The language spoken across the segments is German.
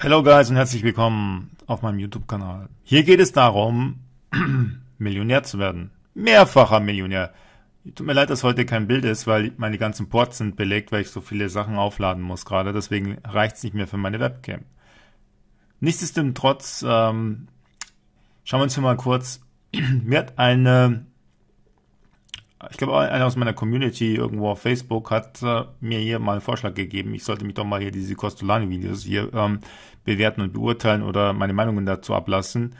Hello guys und herzlich willkommen auf meinem YouTube-Kanal. Hier geht es darum, Millionär zu werden. Mehrfacher Millionär. Tut mir leid, dass heute kein Bild ist, weil meine ganzen Ports sind belegt, weil ich so viele Sachen aufladen muss gerade. Deswegen reicht es nicht mehr für meine Webcam. Nichtsdestotrotz, ähm, schauen wir uns hier mal kurz. Mir hat eine ich glaube, einer aus meiner Community irgendwo auf Facebook hat äh, mir hier mal einen Vorschlag gegeben, ich sollte mich doch mal hier diese Costolani-Videos hier ähm, bewerten und beurteilen oder meine Meinungen dazu ablassen.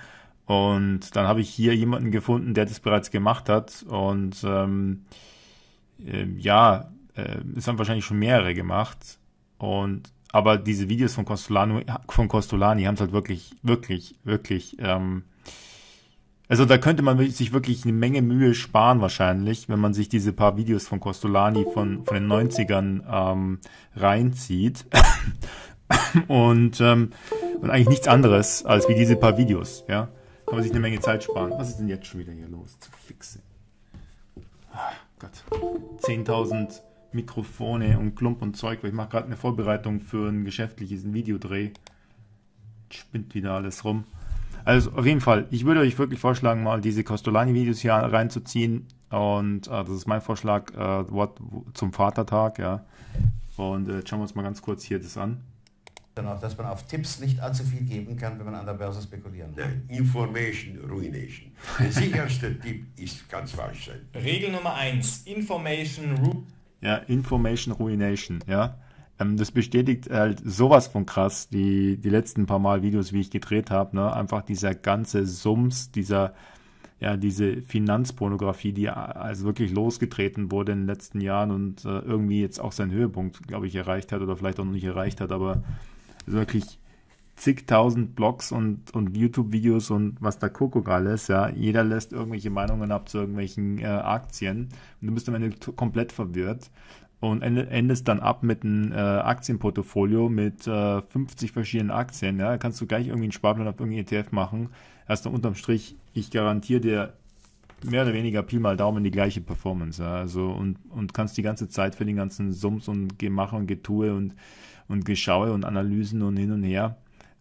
Und dann habe ich hier jemanden gefunden, der das bereits gemacht hat. Und ähm, äh, ja, äh, es haben wahrscheinlich schon mehrere gemacht. Und aber diese Videos von Costolano, von Costolani haben es halt wirklich, wirklich, wirklich ähm, also da könnte man sich wirklich eine Menge Mühe sparen wahrscheinlich, wenn man sich diese paar Videos von Costolani von, von den 90ern ähm, reinzieht. und, ähm, und eigentlich nichts anderes als wie diese paar Videos, ja. Kann man sich eine Menge Zeit sparen. Was ist denn jetzt schon wieder hier los? Zu fixen. Ah, Gott. 10.000 Mikrofone und Klump und Zeug. weil Ich mache gerade eine Vorbereitung für ein geschäftliches Videodreh. Spinnt wieder alles rum. Also auf jeden Fall, ich würde euch wirklich vorschlagen, mal diese Costolani-Videos hier reinzuziehen. Und äh, das ist mein Vorschlag äh, Wort zum Vatertag, ja. Und äh, schauen wir uns mal ganz kurz hier das an. Auch, dass man auf Tipps nicht allzu viel geben kann, wenn man an der Börse spekulieren will. Information Ruination. Der sicherste Tipp ist ganz falsch sein. Regel Nummer 1. Information Ru Ja, Information Ruination, ja. Ähm, das bestätigt halt sowas von krass, die, die letzten paar Mal Videos, wie ich gedreht habe, ne? Einfach dieser ganze Sums, dieser, ja, diese Finanzpornografie, die also wirklich losgetreten wurde in den letzten Jahren und äh, irgendwie jetzt auch seinen Höhepunkt, glaube ich, erreicht hat oder vielleicht auch noch nicht erreicht hat, aber wirklich zigtausend Blogs und, und YouTube-Videos und was da Kuckuck alles, ja. Jeder lässt irgendwelche Meinungen ab zu irgendwelchen äh, Aktien und du bist am Ende komplett verwirrt und endest dann ab mit einem äh, Aktienportfolio mit äh, 50 verschiedenen Aktien. Ja, da kannst du gleich irgendwie einen Sparplan auf irgendeinen ETF machen. Erst du unterm Strich, ich garantiere dir mehr oder weniger Pi mal Daumen die gleiche Performance. Ja, also und, und kannst die ganze Zeit für den ganzen Sums und Gemache und Getue und, und Geschaue und Analysen und hin und her.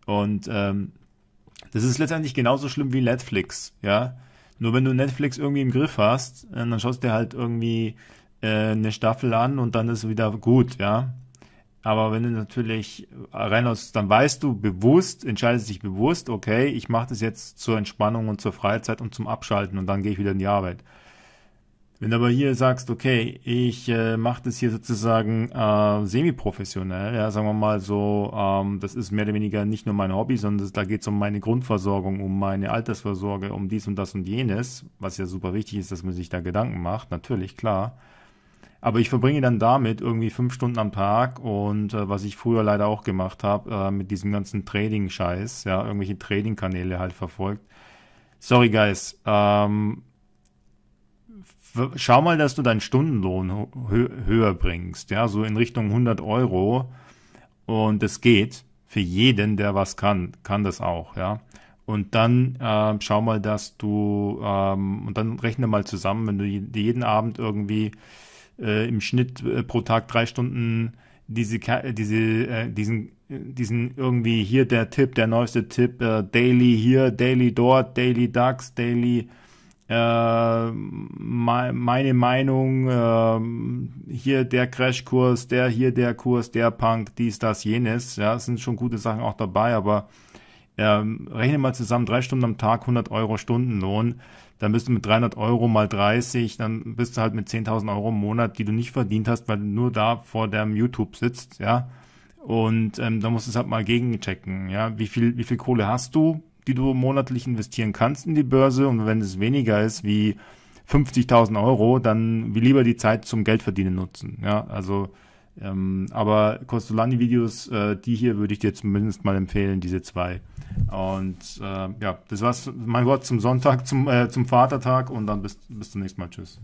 Und ähm, das ist letztendlich genauso schlimm wie Netflix, ja. Nur wenn du Netflix irgendwie im Griff hast, äh, dann schaust du dir halt irgendwie äh, eine Staffel an und dann ist wieder gut, ja. Aber wenn du natürlich rein aus, dann weißt du bewusst, entscheidest dich bewusst, okay, ich mache das jetzt zur Entspannung und zur Freizeit und zum Abschalten und dann gehe ich wieder in die Arbeit. Wenn du aber hier sagst, okay, ich äh, mache das hier sozusagen äh, semi-professionell, ja, sagen wir mal so, ähm, das ist mehr oder weniger nicht nur mein Hobby, sondern das, da geht es um meine Grundversorgung, um meine Altersversorgung, um dies und das und jenes, was ja super wichtig ist, dass man sich da Gedanken macht, natürlich, klar. Aber ich verbringe dann damit irgendwie fünf Stunden am Tag und äh, was ich früher leider auch gemacht habe, äh, mit diesem ganzen Trading-Scheiß, ja, irgendwelche Trading-Kanäle halt verfolgt. Sorry, Guys, ähm, schau mal, dass du deinen Stundenlohn hö höher bringst, ja, so in Richtung 100 Euro. Und es geht für jeden, der was kann, kann das auch, ja. Und dann äh, schau mal, dass du, ähm, und dann rechne mal zusammen, wenn du jeden Abend irgendwie äh, im Schnitt äh, pro Tag drei Stunden diese, diese, äh, diesen, diesen irgendwie hier der Tipp, der neueste Tipp, äh, Daily hier, Daily dort, Daily DAX, Daily äh, meine Meinung, ähm, hier der Crashkurs, der hier der Kurs, der Punk, dies, das, jenes, ja, es sind schon gute Sachen auch dabei, aber ähm, rechne mal zusammen, drei Stunden am Tag, 100 Euro Stundenlohn, dann bist du mit 300 Euro mal 30, dann bist du halt mit 10.000 Euro im Monat, die du nicht verdient hast, weil du nur da vor deinem YouTube sitzt, ja. Und ähm, da musst du es halt mal gegenchecken, ja. Wie viel, wie viel Kohle hast du, die du monatlich investieren kannst in die Börse? Und wenn es weniger ist wie 50.000 Euro, dann wie lieber die Zeit zum Geldverdienen nutzen, ja. Also, ähm, aber Costolani-Videos, äh, die hier würde ich dir zumindest mal empfehlen, diese zwei. Und äh, ja, das war's. Mein Wort zum Sonntag, zum, äh, zum Vatertag und dann bis, bis zum nächsten Mal. Tschüss.